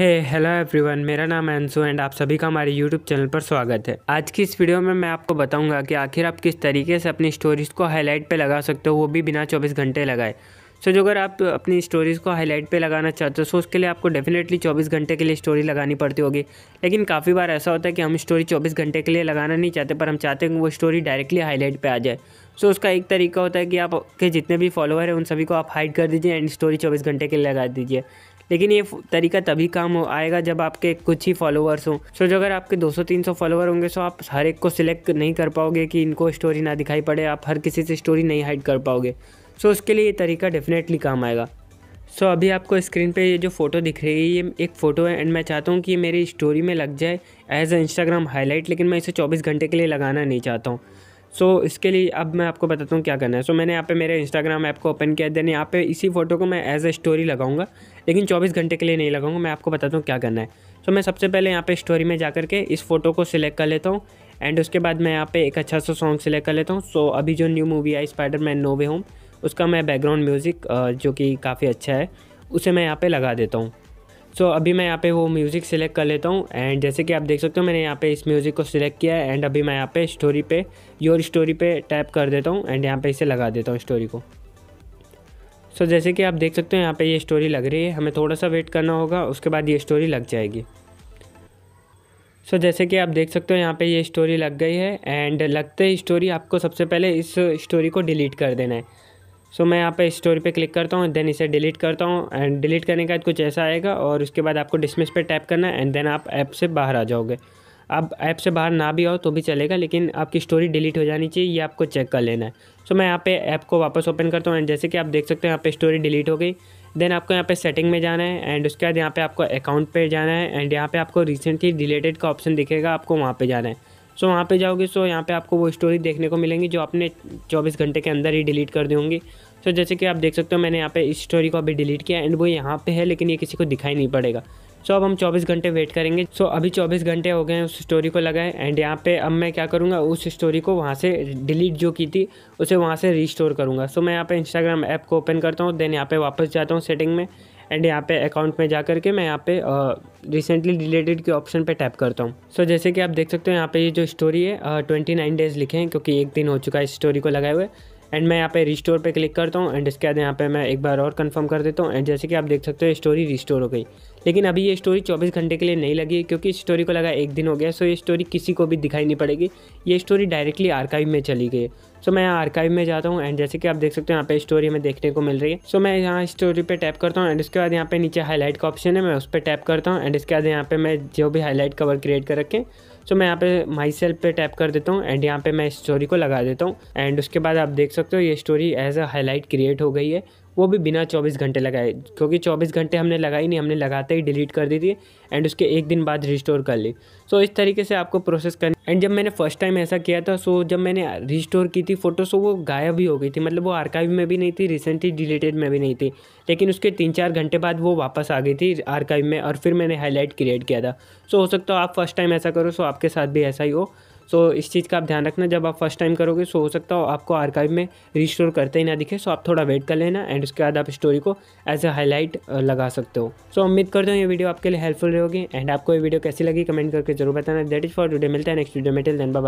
हे hello everyone मेरा नाम Anshu and आप सभी का हमारे यूट्यूब चैनल पर स्वागत है आज की इस वीडियो में मैं आपको बताऊंगा कि आखिर आप किस तरीके से अपनी स्टोरीज़ को हाईलाइट पे लगा सकते हो वो भी बिना 24 घंटे लगाए सो जो अगर आप अपनी स्टोरीज़ को हाईलाइट पे लगाना चाहते हो सो उसके लिए आपको डेफिनेटली 24 घंटे के लिए स्टोरी लगानी पड़ती होगी लेकिन काफ़ी बार ऐसा होता है कि हम स्टोरी 24 घंटे के लिए लगाना नहीं चाहते पर हम चाहते हैं कि वो स्टोरी डायरेक्टली हाईलाइट पे आ जाए सो so, उसका एक तरीका होता है कि आपके जितने भी फॉलोअर हैं उन सभी को आप हाइड कर दीजिए एंड स्टोरी चौबीस घंटे के लिए लगा दीजिए लेकिन ये तरीका तभी काम हो आएगा जब आपके कुछ ही फॉलोअर्स हों सो जो अगर आपके 200-300 फॉलोअर होंगे सो तो आप हर एक को सिलेक्ट नहीं कर पाओगे कि इनको स्टोरी ना दिखाई पड़े आप हर किसी से स्टोरी नहीं हाइड कर पाओगे सो उसके लिए ये तरीका डेफिनेटली काम आएगा सो so, अभी आपको स्क्रीन पे ये जो फ़ोटो दिख रही है ये एक फ़ोटो है एंड मैं चाहता हूँ कि मेरी स्टोरी में लग जाए एज अ इंस्टाग्राम हाईलाइट लेकिन मैं इसे 24 घंटे के लिए लगाना नहीं चाहता हूँ सो so, इसके लिए अब मैं आपको बताता हूँ क्या करना है सो so, मैंने यहाँ पे मेरे इंस्टाग्राम ऐप को ओपन किया देन यहाँ पे इसी फोटो को मैं एज ए स्टोरी लगाऊंगा लेकिन 24 घंटे के लिए नहीं लगाऊंगा मैं आपको बताता हूँ क्या करना है सो so, मैं सबसे पहले यहाँ पे स्टोरी में जा के इस फोटो को सिलेक्ट कर लेता हूँ एंड उसके बाद मैं यहाँ पे एक अच्छा सा सॉन्ग सिलेक्ट कर लेता हूँ सो so, अभी जो न्यू मूवी आई स्पाइडर मैन नोवे होम उसका मैं बैकग्राउंड म्यूज़िक जो कि काफ़ी अच्छा है उसे मैं यहाँ पर लगा देता हूँ सो so, अभी मैं यहाँ पे वो म्यूज़िक सिलेक्ट कर लेता हूँ एंड जैसे कि आप देख सकते हो मैंने यहाँ पे इस म्यूज़िक को सिलेक्ट किया है एंड अभी मैं यहाँ पे स्टोरी पे योर स्टोरी पे टैप कर देता हूँ एंड यहाँ पे इसे लगा देता हूँ स्टोरी को सो so, जैसे कि आप देख सकते हो यहाँ पे ये स्टोरी लग रही है हमें थोड़ा सा वेट करना होगा उसके बाद ये स्टोरी लग जाएगी सो so, जैसे कि आप देख सकते हो यहाँ पे ये स्टोरी लग गई है एंड लगते ही स्टोरी आपको सबसे पहले इस स्टोरी को डिलीट कर देना है सो मैं यहाँ पे स्टोरी पे क्लिक करता हूँ देन इसे डिलीट करता हूँ एंड डिलीट करने के बाद कुछ ऐसा आएगा और उसके बाद आपको डिसमिस पे टैप करना है एंड देन आप ऐप से बाहर आ जाओगे आप ऐप से बाहर ना भी आओ तो भी चलेगा लेकिन आपकी स्टोरी डिलीट हो जानी चाहिए ये आपको चेक कर लेना है सो मैं यहाँ पे ऐप को वापस ओपन करता हूँ एंड जैसे कि आप देख सकते हैं यहाँ पे स्टोरी डिलीट हो गई देन आपको यहाँ पे सेटिंग में जाना है एंड उसके बाद यहाँ पे आपको अकाउंट पे जाना है एंड यहाँ पे आपको रिसेंटली डिलेटेड का ऑप्शन दिखेगा आपको वहाँ पे जाना है सो वहाँ पे जाओगे सो यहाँ पे आपको वो स्टोरी देखने को मिलेंगी जो आपने 24 घंटे के अंदर ही डिलीट कर दी होंगी सो जैसे कि आप देख सकते हो मैंने यहाँ पे इस स्टोरी को अभी डिलीट किया एंड वो यहाँ पे है लेकिन ये किसी को दिखाई नहीं पड़ेगा सो अब हम 24 घंटे वेट करेंगे सो अभी 24 घंटे हो गए हैं उस स्टोरी को लगाए एंड यहाँ पे अब मैं क्या करूँगा उस स्टोरी को वहाँ से डिलीट जो की थी उसे वहाँ से रिस्टोर करूँगा सो मैं यहाँ पे इंस्टाग्राम ऐप को ओपन करता हूँ देन यहाँ पे वापस जाता हूँ सेटिंग में एंड यहाँ पे अकाउंट में जा करके मैं यहाँ पे रिसेंटली डिलेटेड के ऑप्शन पे टैप करता हूँ सो so, जैसे कि आप देख सकते हो यहाँ पे ये जो स्टोरी है ट्वेंटी नाइन डेज़ लिखे हैं क्योंकि एक दिन हो चुका है इस स्टोरी को लगाए हुए एंड मैं यहाँ पे रिस्टोर पे क्लिक करता हूँ एंड इसके बाद यहाँ पे मैं एक बार और कंफर्म कर देता हूँ एंड जैसे कि आप देख सकते हो स्टोरी रिस्टोर हो गई लेकिन अभी ये स्टोरी 24 घंटे के लिए नहीं लगी क्योंकि स्टोरी को लगा एक दिन हो गया सो ये स्टोरी किसी को भी दिखाई नहीं पड़ेगी ये स्टोरी डायरेक्टली आर्काइव में चली गई सो मैं यहाँ आर्काइव में जाता हूँ एंड जैसे कि आप देख सकते हो यहाँ पे स्टोरी हमें देखने को मिल रही है सो मैं यहाँ स्टोरी पर टैप करता हूँ एंड उसके बाद यहाँ पे नीचे हाईलाइट का ऑप्शन है मैं उस पर टैप करता हूँ एंड इसके बाद यहाँ पे मैं जो भी हाईलाइट कवर क्रिएट कर रखें सो मैं यहाँ पे माई सेल्फ पे टैप कर देता हूँ एंड यहाँ पे मैं स्टोरी को लगा देता हूँ एंड उसके बाद आप देख सकते हो ये story as a highlight create हो गई है वो भी बिना चौबीस घंटे लगाए क्योंकि चौबीस घंटे हमने लगाई नहीं हमने लगाते ही डिलीट कर दी थी एंड उसके एक दिन बाद रिस्टोर कर ली सो so, इस तरीके से आपको प्रोसेस कर एंड जब मैंने फर्स्ट टाइम ऐसा किया था सो जब मैंने रिस्टोर की थी फ़ोटो सो वो गायब ही हो गई थी मतलब वो आर्काइव में भी नहीं थी रिसेंटली डिलीटेड में भी नहीं थी लेकिन उसके तीन चार घंटे बाद वो वापस आ गई थी आर्काइव में और फिर मैंने हाईलाइट क्रिएट किया था सो so, हो सकता है आप फर्स्ट टाइम ऐसा करो सो आपके साथ भी ऐसा ही हो सो इस चीज़ का आप ध्यान रखना जब आप फर्स्ट टाइम करोगे सो हो सकता हो आपको आर्काइव में रिस्टोर करते ही ना दिखे सो आप थोड़ा वेट कर लेना एंड उसके बाद आप स्टोरी को एज ए हाईलाइट लगा सकते हो सो उम्मीद करता हूँ ये वीडियो आपके लिए हेल्पफुल रहेगी एंड आपको ये वीडियो कैसी लगी कमेंट करके जरूर बताना दैट इज फॉर टूडे मिलता है नेक्स्ट वीडियो में दैन बाबा